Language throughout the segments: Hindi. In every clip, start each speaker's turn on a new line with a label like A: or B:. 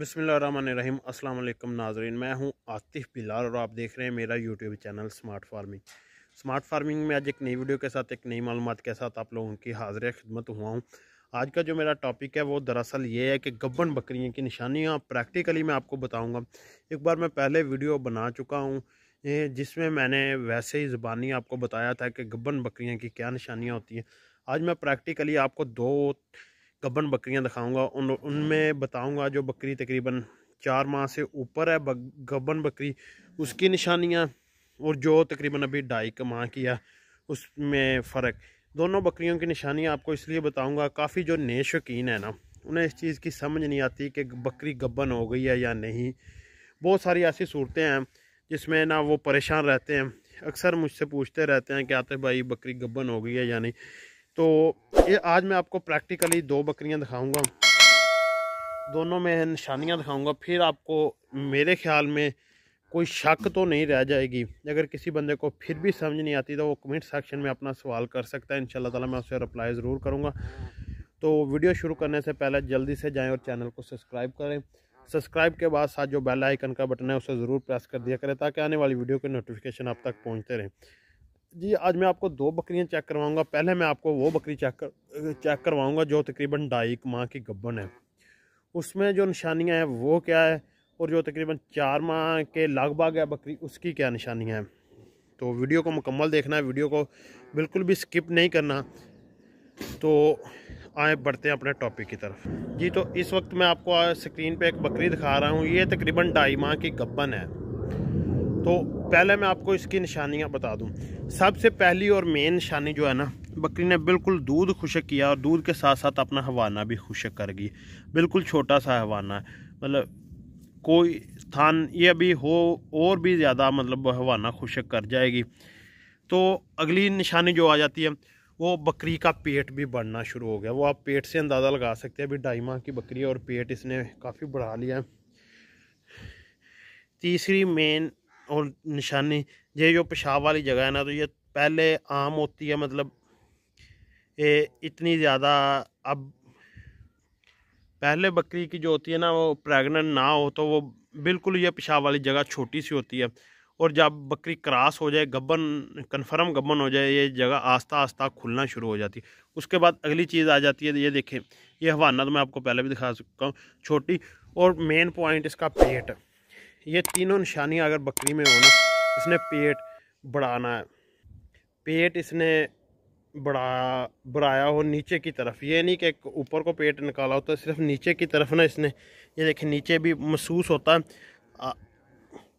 A: बसमीम अल्लाम नाजरीन मैं हूं आतिफ़ बिलार और आप देख रहे हैं मेरा YouTube channel smart farming smart farming में आज एक नई वीडियो के साथ एक नई मालूम के साथ आप लोगों की हाजिर खिदमत हुआ हूं आज का जो मेरा टॉपिक है वो दरअसल ये है कि गब्बन बकरियों की निशानियाँ प्रैक्टिकली मैं आपको बताऊँगा एक बार मैं पहले वीडियो बना चुका हूँ जिसमें मैंने वैसे ही ज़बानी आपको बताया था कि गब्बन बकरियाँ की क्या निशानियाँ होती हैं आज मैं प्रैक्टिकली आपको दो गबन बकरियां दिखाऊंगा उन उनमें हम्म। बताऊंगा जो बकरी तकरीबन चार माह से ऊपर है गबन बकरी उसकी निशानियाँ और जो तकरीबन अभी ढाई माह की है उसमें फ़र्क दोनों बकरियों की निशानियाँ आपको इसलिए बताऊँगा काफ़ी जो नए शौकीन है ना उन्हें इस चीज़ की समझ नहीं आती कि बकरी गबन हो गई है या नहीं बहुत सारी ऐसी सूरतें हैं जिसमें ना वो परेशान रहते हैं अक्सर मुझसे पूछते रहते हैं कि आते भाई बकरी गबन हो गई है या नहीं तो ये आज मैं आपको प्रैक्टिकली दो बकरियां दिखाऊंगा दोनों में निशानियां दिखाऊंगा फिर आपको मेरे ख्याल में कोई शक तो नहीं रह जाएगी अगर किसी बंदे को फिर भी समझ नहीं आती तो वो कमेंट सेक्शन में अपना सवाल कर सकता है इन ताला मैं उसे रिप्लाई ज़रूर करूँगा तो वीडियो शुरू करने से पहले जल्दी से जाएँ और चैनल को सब्सक्राइब करें सब्सक्राइब के बाद साथ जो बेल आइकन का बटन है उसे ज़रूर प्रेस कर दिया करें ताकि आने वाली वीडियो के नोटिफिकेशन आप तक पहुँचते रहें जी आज मैं आपको दो बकरियां चेक करवाऊंगा पहले मैं आपको वो बकरी चेक कर चेक करवाऊंगा जो तकरीबन ढाई माह की गब्बन है उसमें जो निशानियां हैं वो क्या है और जो तकरीबन चार माह के लगभग है बकरी उसकी क्या निशानियां हैं तो वीडियो को मुकम्मल देखना है वीडियो को बिल्कुल भी स्किप नहीं करना तो आए बढ़ते हैं अपने टॉपिक की तरफ जी तो इस वक्त मैं आपको स्क्रीन पर एक बकरी दिखा रहा हूँ ये तकरीबन ढाई माह की गब्बन है तो पहले मैं आपको इसकी निशानियाँ बता दूँ सबसे पहली और मेन निशानी जो है ना बकरी ने बिल्कुल दूध खुशक किया और दूध के साथ साथ अपना हवाना भी खुशक कर गई बिल्कुल छोटा सा हवाना है मतलब कोई स्थान ये भी हो और भी ज़्यादा मतलब हवाना खुशक कर जाएगी तो अगली निशानी जो आ जाती है वो बकरी का पेट भी बढ़ना शुरू हो गया वो आप पेट से अंदाज़ा लगा सकते हैं अभी ढाई माह की बकरी और पेट इसने काफ़ी बढ़ा लिया है तीसरी मेन और निशानी ये जो पेशाब वाली जगह है ना तो ये पहले आम होती है मतलब ये इतनी ज़्यादा अब पहले बकरी की जो होती है ना वो प्रेग्नेंट ना हो तो वो बिल्कुल ये पेशाब वाली जगह छोटी सी होती है और जब बकरी क्रॉस हो जाए गबन कन्फर्म गबन हो जाए ये जगह आस्ता आस्ता खुलना शुरू हो जाती है उसके बाद अगली चीज़ आ जाती है ये देखें ये हवाना तो मैं आपको पहले भी दिखा चुका हूँ छोटी और मेन पॉइंट इसका पेट ये तीनों निशानियाँ अगर बकरी में हो ना इसने पेट बढ़ाना है पेट इसने बढ़ा बढ़ाया हो नीचे की तरफ ये नहीं कि ऊपर को पेट निकाला होता तो है सिर्फ नीचे की तरफ ना इसने ये देखें नीचे भी महसूस होता है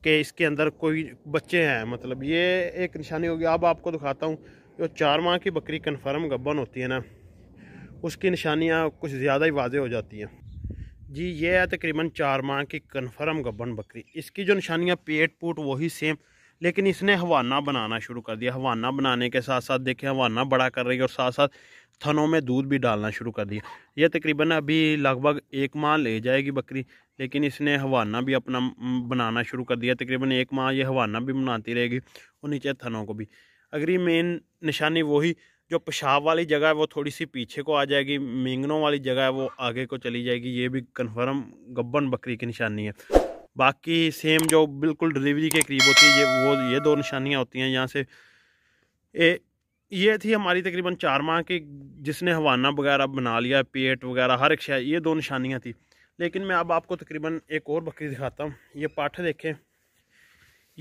A: कि इसके अंदर कोई बच्चे हैं मतलब ये एक निशानी होगी अब आपको दिखाता हूँ जो चार माह की बकरी कन्फर्म गबन होती है ना उसकी निशानियाँ कुछ ज़्यादा ही वाजे हो जाती हैं जी ये है तकरीबन चार माह की कन्फर्म गबन बकरी इसकी जो निशानियाँ पेट पूट वही सेम लेकिन इसने हवाना बनाना शुरू कर दिया हवाना बनाने के साथ साथ देखें हवाना बड़ा कर रही है और साथ साथ थनों में दूध भी डालना शुरू कर दिया यह तकरीबन अभी लगभग एक माह ले जाएगी बकरी लेकिन इसने हवाना भी अपना बनाना शुरू कर दिया तकरीबन एक माह ये हवाना भी बनाती रहेगी और नीचे थनों को भी अगली मेन निशानी वही जो पेशाब वाली जगह है वो थोड़ी सी पीछे को आ जाएगी मिंगनों वाली जगह है वो आगे को चली जाएगी ये भी कन्फर्म गब्बन बकरी की निशानी है बाकी सेम जो बिल्कुल डिलीवरी के करीब होती है ये वो ये दो निशानियाँ होती हैं यहाँ से ए, ये थी हमारी तकरीबन चार माह की जिसने हवाना वगैरह बना लिया पेट वगैरह हर एक शायद ये दो निशानियाँ थी लेकिन मैं अब आपको तकरीबन एक और बकरी दिखाता हूँ ये पाठ देखें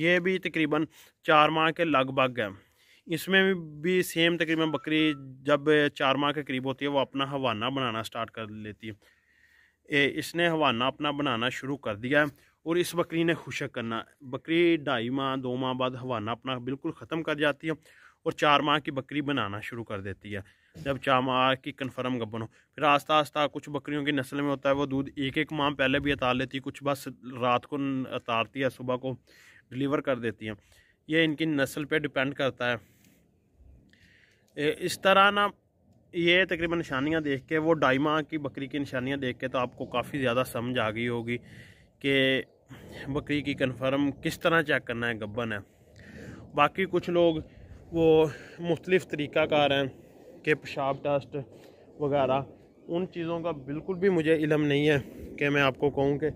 A: ये भी तकरीबन चार माह के लगभग है इसमें भी सेम तकरीबन बकरी जब चार माह के करीब होती है वो अपना हवाना बनाना स्टार्ट कर लेती है ए, इसने हवाना अपना बनाना शुरू कर दिया है और इस बकरी ने खुशक करना बकरी ढाई माह दो माह बाद हवाना अपना बिल्कुल ख़त्म कर जाती है और चार माह की बकरी बनाना शुरू कर देती है जब चार माह की कन्फर्म गबन हो फिर आस्ता आस्ता कुछ बकरियों की नस्ल में होता है वो दूध एक एक माह पहले भी उतार लेती है कुछ बस रात को उतारती है सुबह को डिलीवर कर देती हैं ये इनकी नस्ल पे डिपेंड करता है इस तरह ना ये तकरीबन निशानियाँ देख के वो ढाई की बकरी की निशानियाँ देख के तो आपको काफ़ी ज़्यादा समझ आ गई होगी कि बकरी की कन्फर्म किस तरह चेक करना है गब्बन है बाकी कुछ लोग वो मुख्तलिफ़ तरीक़ाकार हैं कि पेशाब टेस्ट वगैरह उन चीज़ों का बिल्कुल भी मुझे इलम नहीं है कि मैं आपको कहूँ कि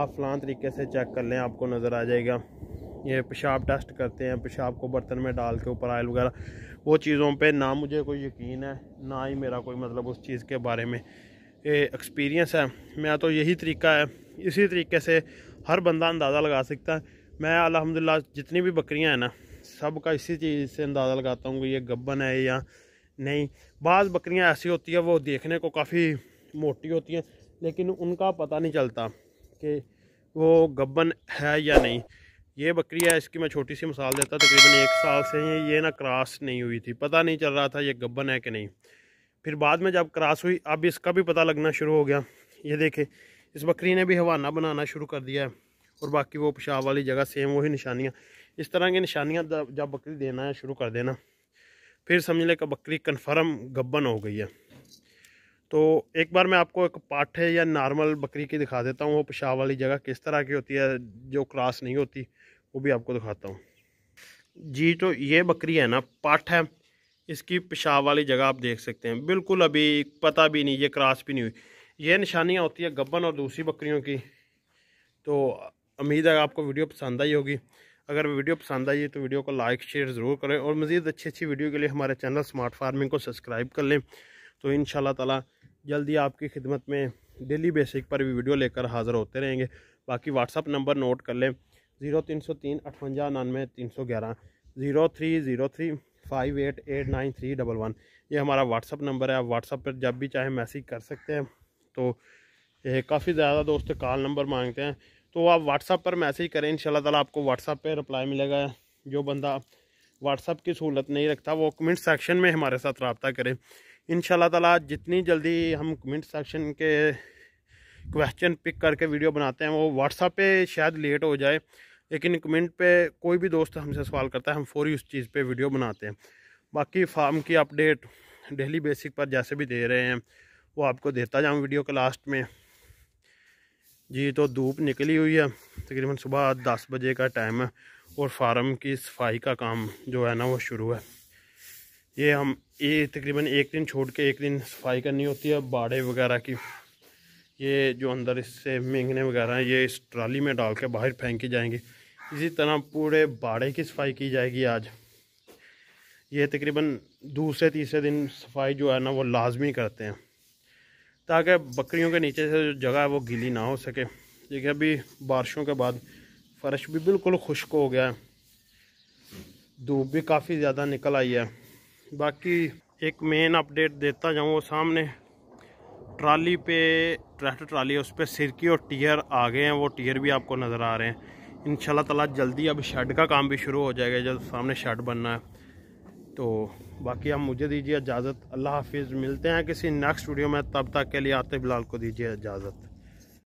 A: आप फलान तरीके से चेक कर लें आपको नज़र आ जाएगा ये पेशाब टेस्ट करते हैं पेशाब को बर्तन में डाल के ऊपर आयल वगैरह वो चीज़ों पे ना मुझे कोई यकीन है ना ही मेरा कोई मतलब उस चीज़ के बारे में एक्सपीरियंस है मैं तो यही तरीका है इसी तरीके से हर बंदा अंदाज़ा लगा सकता है मैं अलहमदिल्ला जितनी भी बकरियाँ हैं ना सब का इसी चीज़ से अंदाज़ा लगाता हूँ कि ये गब्बन है या नहीं बाज़ बकरियाँ ऐसी होती है वो देखने को काफ़ी मोटी होती हैं लेकिन उनका पता नहीं चलता कि वो गब्बन है या नहीं ये बकरी है इसकी मैं छोटी सी मिसाल देता तकरीबन एक साल से ये ये ना क्रॉस नहीं हुई थी पता नहीं चल रहा था ये गब्बन है कि नहीं फिर बाद में जब क्रॉस हुई अब इसका भी पता लगना शुरू हो गया ये देखें इस बकरी ने भी हवाना बनाना शुरू कर दिया है और बाकी वो पेशाब वाली जगह सेम वही निशानियाँ इस तरह की निशानियाँ जब बकरी देना है शुरू कर देना फिर समझ लें कि बकरी कन्फर्म गब्बन हो गई है तो एक बार मैं आपको एक पाठे या नॉर्मल बकरी की दिखा देता हूँ वो पेशाब वाली जगह किस तरह की होती है जो क्रॉस नहीं होती वो भी आपको दिखाता हूँ जी तो ये बकरी है ना पाठ है इसकी पेशाब वाली जगह आप देख सकते हैं बिल्कुल अभी पता भी नहीं ये क्रॉस भी नहीं हुई ये निशानियाँ होती है गब्बन और दूसरी बकरियों की तो उम्मीद है आपको वीडियो पसंद आई होगी अगर वीडियो पसंद आई तो वीडियो को लाइक शेयर ज़रूर करें और मज़ीद अच्छी अच्छी वीडियो के लिए हमारे चैनल स्मार्ट फार्मिंग को सब्सक्राइब कर लें तो इन ताला जल्दी आपकी खिदमत में डेली बेसिक पर भी वीडियो लेकर हाज़िर होते रहेंगे बाकी व्हाट्सअप नंबर नोट कर लें ज़ीरो तीन सौ तीन अठवंजा नानवे तीन सौ ग्यारह zero three zero three five eight eight nine three double one ये हमारा व्हाट्सअप नंबर है आप व्हाट्सअप पर जब भी चाहें मैसेज कर सकते हैं तो काफ़ी ज़्यादा दोस्त कॉल नंबर मांगते हैं तो आप व्हाट्सअप पर मैसेज करें इन ताला आपको व्हाट्सअप पर रिप्लाई मिलेगा जो बंदा व्हाट्सअप की सहूलत नहीं रखता वो कमेंट सेक्शन में हमारे साथ रबता करें इन ताला जितनी जल्दी हम कमेंट सेक्शन के क्वेश्चन पिक करके वीडियो बनाते हैं वो व्हाट्सअप पे शायद लेट हो जाए लेकिन कमेंट पे कोई भी दोस्त हमसे सवाल करता है हम फौरी उस चीज़ पे वीडियो बनाते हैं बाकी फार्म की अपडेट डेली बेसिक पर जैसे भी दे रहे हैं वो आपको देता जाऊँ वीडियो के लास्ट में जी तो धूप निकली हुई है तकरीबन सुबह दस बजे का टाइम है और फार्म की सफाई का काम जो है ना वो शुरू है ये हम ये तकरीबन एक दिन छोड़ के एक दिन सफाई करनी होती है बाड़े वगैरह की ये जो अंदर इससे मेंगने वगैरह हैं ये इस ट्राली में डाल के बाहर फेंके जाएंगे इसी तरह पूरे बाड़े की सफाई की जाएगी आज ये तकरीबन दूसरे तीसरे दिन सफाई जो है ना वो लाजमी करते हैं ताकि बकरियों के नीचे से जो जगह है वो गीली ना हो सके देखिए अभी बारिशों के बाद फ़र्श भी बिल्कुल खुश्क हो गया है धूप भी काफ़ी ज़्यादा निकल आई है बाकी एक मेन अपडेट देता जाऊँ वो सामने ट्राली पे ट्रैक्टर ट्राली उस पर सिरकी और टीयर आ गए हैं वो टीयर भी आपको नज़र आ रहे हैं इन तला जल्दी अब शेड का काम भी शुरू हो जाएगा जब सामने शेड बनना है तो बाकी आप मुझे दीजिए इजाज़त अल्लाह हाफिज़ मिलते हैं किसी नेक्स्ट वीडियो में तब तक के लिए आते बिलाल को दीजिए इजाज़त